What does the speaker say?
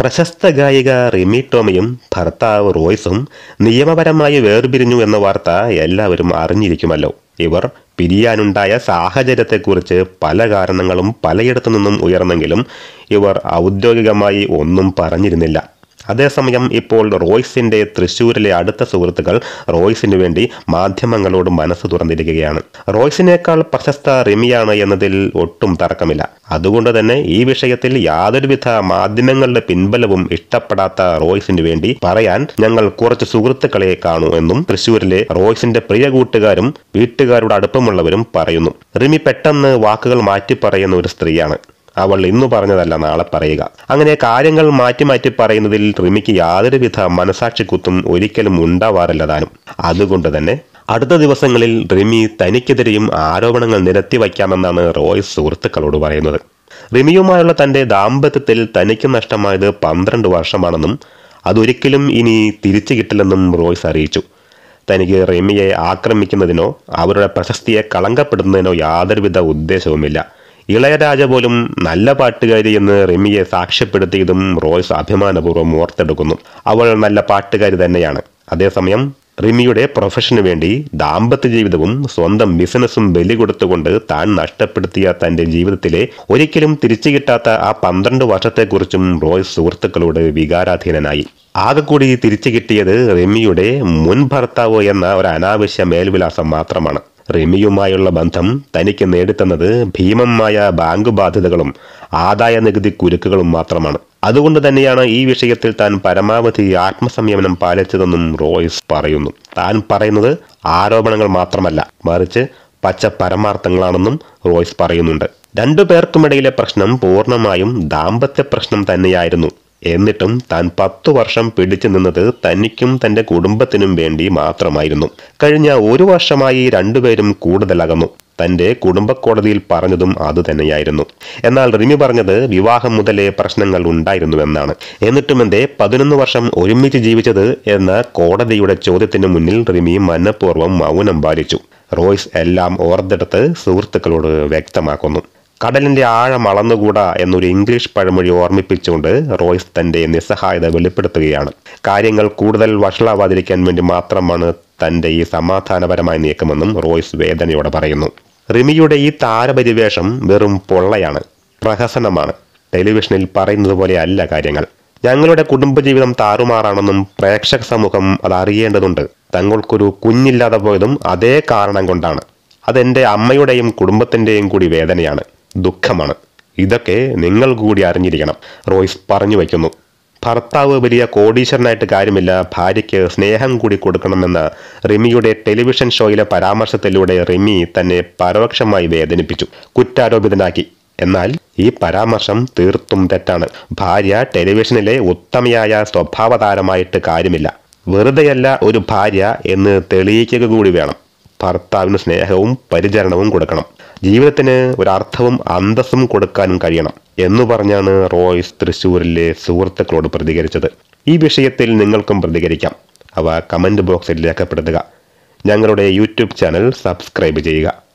പ്രശസ്ത ഗായിക റിമി ടോമിയും ഭർത്താവ് റോയ്സും നിയമപരമായി വേർപിരിഞ്ഞു എന്ന വാർത്ത എല്ലാവരും അറിഞ്ഞിരിക്കുമല്ലോ ഇവർ പിരിയാനുണ്ടായ സാഹചര്യത്തെക്കുറിച്ച് പല കാരണങ്ങളും പലയിടത്തു നിന്നും ഉയർന്നെങ്കിലും ഇവർ ഔദ്യോഗികമായി ഒന്നും പറഞ്ഞിരുന്നില്ല അതേസമയം ഇപ്പോൾ റോയ്സിന്റെ തൃശ്ശൂരിലെ അടുത്ത സുഹൃത്തുക്കൾ റോയ്സിനു വേണ്ടി മാധ്യമങ്ങളോട് മനസ്സ് തുറന്നിരിക്കുകയാണ് റോയ്സിനേക്കാൾ പ്രശസ്ത റിമിയാണ് എന്നതിൽ ഒട്ടും തർക്കമില്ല അതുകൊണ്ട് തന്നെ ഈ വിഷയത്തിൽ യാതൊരുവിധ മാധ്യമങ്ങളുടെ പിൻബലവും ഇഷ്ടപ്പെടാത്ത റോയ്സിനു വേണ്ടി പറയാൻ ഞങ്ങൾ കുറച്ച് സുഹൃത്തുക്കളെ കാണൂ എന്നും തൃശ്ശൂരിലെ റോയ്സിന്റെ പ്രിയ കൂട്ടുകാരും വീട്ടുകാരുടെ അടുപ്പമുള്ളവരും പറയുന്നു റിമി പെട്ടെന്ന് വാക്കുകൾ മാറ്റി പറയുന്ന ഒരു സ്ത്രീയാണ് അവൾ ഇന്നു പറഞ്ഞതല്ല നാളെ പറയുക അങ്ങനെ കാര്യങ്ങൾ മാറ്റി മാറ്റി പറയുന്നതിൽ റിമിക്ക് യാതൊരുവിധ കുത്തും ഒരിക്കലും താനും അതുകൊണ്ട് തന്നെ അടുത്ത ദിവസങ്ങളിൽ റിമി തനിക്കെതിരെയും ആരോപണങ്ങൾ നിരത്തി വയ്ക്കാമെന്നാണ് റോയ് സുഹൃത്തുക്കളോട് പറയുന്നത് റിമിയുമായുള്ള തന്റെ ദാമ്പത്യത്തിൽ തനിക്ക് നഷ്ടമായത് പന്ത്രണ്ട് വർഷമാണെന്നും അതൊരിക്കലും ഇനി തിരിച്ചു കിട്ടില്ലെന്നും റോയ്സ് അറിയിച്ചു തനിക്ക് റിമിയെ ആക്രമിക്കുന്നതിനോ അവരുടെ പ്രശസ്തിയെ കളങ്കപ്പെടുന്നതിനോ യാതൊരുവിധ ഉദ്ദേശവുമില്ല ഇളയരാജ പോലും നല്ല പാട്ടുകാരി എന്ന് റിമിയെ സാക്ഷ്യപ്പെടുത്തിയതും റോയ്സ് അഭിമാനപൂർവ്വം ഓർത്തെടുക്കുന്നു അവൾ നല്ല പാട്ടുകാരി തന്നെയാണ് അതേസമയം റിമിയുടെ പ്രൊഫഷന് വേണ്ടി ദാമ്പത്യ ജീവിതവും സ്വന്തം ബിസിനസ്സും ബലി കൊടുത്തുകൊണ്ട് താൻ നഷ്ടപ്പെടുത്തിയ തന്റെ ജീവിതത്തിലെ ഒരിക്കലും തിരിച്ചു കിട്ടാത്ത ആ പന്ത്രണ്ട് വർഷത്തെക്കുറിച്ചും റോയ് സുഹൃത്തുക്കളോട് വികാരാധീനനായി കൂടി തിരിച്ചു കിട്ടിയത് റിമിയുടെ മുൻ ഭർത്താവ് എന്ന ഒരു അനാവശ്യ മേൽവിലാസം മാത്രമാണ് റിമിയുമായുള്ള ബന്ധം തനിക്ക് നേടിത്തന്നത് ഭീമമായ ബാങ്ക് ബാധ്യതകളും ആദായ നികുതി കുരുക്കുകളും മാത്രമാണ് അതുകൊണ്ട് തന്നെയാണ് ഈ വിഷയത്തിൽ താൻ പരമാവധി ആത്മസംയമനം പാലിച്ചതെന്നും റോയ്സ് പറയുന്നു താൻ പറയുന്നത് ആരോപണങ്ങൾ മാത്രമല്ല മറിച്ച് പച്ച പരമാർത്ഥങ്ങളാണെന്നും റോയ്സ് പറയുന്നുണ്ട് രണ്ടു പേർക്കുമിടയിലെ പ്രശ്നം പൂർണ്ണമായും ദാമ്പത്യ പ്രശ്നം തന്നെയായിരുന്നു എന്നിട്ടും താൻ പത്തു വർഷം പിടിച്ചു നിന്നത് തനിക്കും തന്റെ കുടുംബത്തിനും വേണ്ടി മാത്രമായിരുന്നു കഴിഞ്ഞ ഒരു വർഷമായി രണ്ടുപേരും കൂടുതലകന്നു തന്റെ കുടുംബക്കോടതിയിൽ പറഞ്ഞതും അതുതന്നെയായിരുന്നു എന്നാൽ റിമി പറഞ്ഞത് വിവാഹം മുതലേ പ്രശ്നങ്ങൾ ഉണ്ടായിരുന്നുവെന്നാണ് എന്നിട്ടും എന്റെ പതിനൊന്ന് വർഷം ഒരുമിച്ച് ജീവിച്ചത് എന്ന കോടതിയുടെ ചോദ്യത്തിന് മുന്നിൽ റിമി മനഃപൂർവ്വം മൗനം പാലിച്ചു റോയ്സ് എല്ലാം ഓർത്തെടുത്ത് സുഹൃത്തുക്കളോട് വ്യക്തമാക്കുന്നു കടലിൻ്റെ ആഴം അളന്നുകൂടാ എന്നൊരു ഇംഗ്ലീഷ് പഴമൊഴി ഓർമ്മിപ്പിച്ചുകൊണ്ട് റോയ്സ് തൻ്റെ നിസ്സഹായത വെളിപ്പെടുത്തുകയാണ് കാര്യങ്ങൾ കൂടുതൽ വഷളാവാതിരിക്കാൻ വേണ്ടി മാത്രമാണ് തൻ്റെ ഈ സമാധാനപരമായ നീക്കമെന്നും റോയ്സ് വേദനയോടെ പറയുന്നു റിമിയുടെ ഈ താരപരിവേഷം വെറും പൊള്ളയാണ് പ്രഹസനമാണ് ടെലിവിഷനിൽ പറയുന്നത് പോലെയല്ല കാര്യങ്ങൾ ഞങ്ങളുടെ കുടുംബജീവിതം താറുമാറാണെന്നും പ്രേക്ഷക സമൂഹം അത് അറിയേണ്ടതുണ്ട് തങ്ങൾക്കൊരു കുഞ്ഞില്ലാതെ പോയതും അതേ കാരണം കൊണ്ടാണ് അതെൻ്റെ അമ്മയുടെയും കുടുംബത്തിൻ്റെയും കൂടി വേദനയാണ് ദുഃഖമാണ് ഇതൊക്കെ നിങ്ങൾ കൂടി അറിഞ്ഞിരിക്കണം റോയ്സ് പറഞ്ഞു വയ്ക്കുന്നു ഭർത്താവ് വലിയ കോടീശ്വരനായിട്ട് കാര്യമില്ല ഭാര്യയ്ക്ക് സ്നേഹം കൂടി കൊടുക്കണമെന്ന റിമിയുടെ ടെലിവിഷൻ ഷോയിലെ പരാമർശത്തിലൂടെ റിമി തന്നെ പരോക്ഷമായി വേദനിപ്പിച്ചു കുറ്റാരോപിതനാക്കി എന്നാൽ ഈ പരാമർശം തീർത്തും തെറ്റാണ് ഭാര്യ ടെലിവിഷനിലെ ഉത്തമയായ സ്വഭാവതാരമായിട്ട് കാര്യമില്ല വെറുതെയല്ല ഒരു ഭാര്യ എന്ന് തെളിയിക്കുക കൂടി വേണം ഭർത്താവിന് സ്നേഹവും പരിചരണവും കൊടുക്കണം ജീവിതത്തിന് ഒരർത്ഥവും അന്തസ്സും കൊടുക്കാനും കഴിയണം എന്ന് പറഞ്ഞാണ് റോയ്സ് തൃശ്ശൂരിലെ സുഹൃത്തുക്കളോട് പ്രതികരിച്ചത് ഈ വിഷയത്തിൽ നിങ്ങൾക്കും പ്രതികരിക്കാം അവ കമൻറ്റ് ബോക്സിൽ രേഖപ്പെടുത്തുക ഞങ്ങളുടെ യൂട്യൂബ് ചാനൽ സബ്സ്ക്രൈബ് ചെയ്യുക